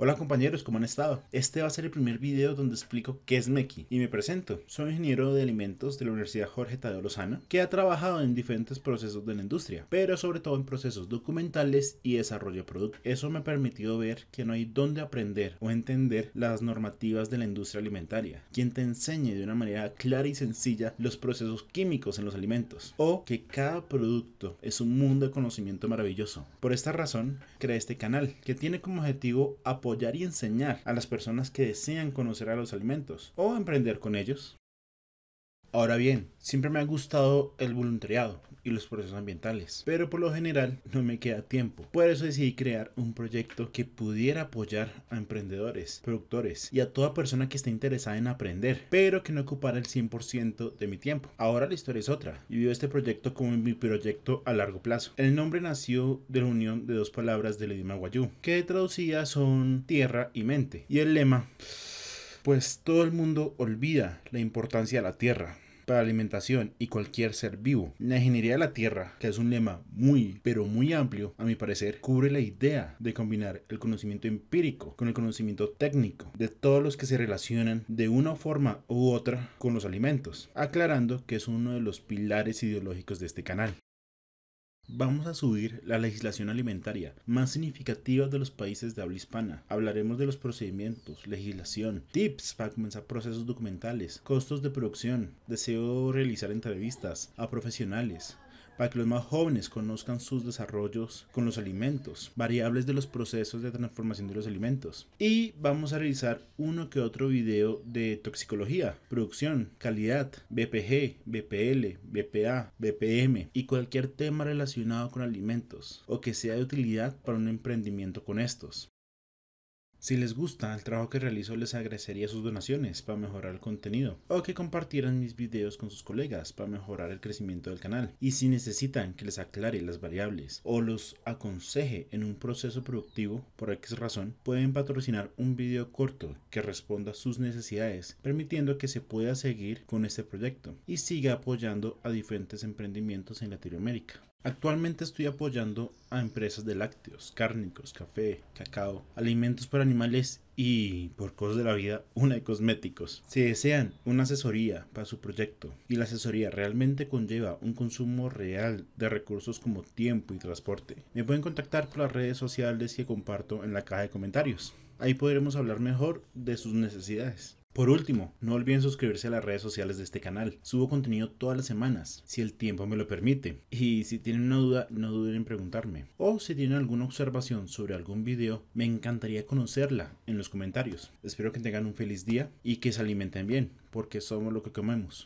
Hola compañeros, ¿cómo han estado? Este va a ser el primer video donde explico qué es MECI y me presento. Soy ingeniero de alimentos de la Universidad Jorge Tadeo Lozano que ha trabajado en diferentes procesos de la industria, pero sobre todo en procesos documentales y desarrollo de producto. Eso me ha permitido ver que no hay dónde aprender o entender las normativas de la industria alimentaria, quien te enseñe de una manera clara y sencilla los procesos químicos en los alimentos, o que cada producto es un mundo de conocimiento maravilloso. Por esta razón, creé este canal que tiene como objetivo apoyar apoyar y enseñar a las personas que desean conocer a los alimentos o emprender con ellos. Ahora bien, siempre me ha gustado el voluntariado y los procesos ambientales, pero por lo general no me queda tiempo. Por eso decidí crear un proyecto que pudiera apoyar a emprendedores, productores y a toda persona que esté interesada en aprender, pero que no ocupara el 100% de mi tiempo. Ahora la historia es otra y veo este proyecto como mi proyecto a largo plazo. El nombre nació de la unión de dos palabras del idioma guayú, que traducidas son tierra y mente, y el lema pues todo el mundo olvida la importancia de la tierra para la alimentación y cualquier ser vivo. La ingeniería de la Tierra, que es un lema muy, pero muy amplio, a mi parecer, cubre la idea de combinar el conocimiento empírico con el conocimiento técnico de todos los que se relacionan de una forma u otra con los alimentos, aclarando que es uno de los pilares ideológicos de este canal. Vamos a subir la legislación alimentaria más significativa de los países de habla hispana. Hablaremos de los procedimientos, legislación, tips para comenzar procesos documentales, costos de producción. Deseo realizar entrevistas a profesionales, para que los más jóvenes conozcan sus desarrollos con los alimentos, variables de los procesos de transformación de los alimentos. Y vamos a realizar uno que otro video de toxicología, producción, calidad, BPG, BPL, BPA, BPM y cualquier tema relacionado con alimentos o que sea de utilidad para un emprendimiento con estos. Si les gusta el trabajo que realizo, les agradecería sus donaciones para mejorar el contenido o que compartieran mis videos con sus colegas para mejorar el crecimiento del canal. Y si necesitan que les aclare las variables o los aconseje en un proceso productivo por X razón, pueden patrocinar un video corto que responda a sus necesidades, permitiendo que se pueda seguir con este proyecto y siga apoyando a diferentes emprendimientos en Latinoamérica. Actualmente estoy apoyando a empresas de lácteos, cárnicos, café, cacao, alimentos para animales y, por cosas de la vida, una de cosméticos. Si desean una asesoría para su proyecto y la asesoría realmente conlleva un consumo real de recursos como tiempo y transporte, me pueden contactar por las redes sociales que comparto en la caja de comentarios. Ahí podremos hablar mejor de sus necesidades. Por último, no olviden suscribirse a las redes sociales de este canal. Subo contenido todas las semanas, si el tiempo me lo permite. Y si tienen una duda, no duden en preguntarme. O si tienen alguna observación sobre algún video, me encantaría conocerla en los comentarios. Espero que tengan un feliz día y que se alimenten bien, porque somos lo que comemos.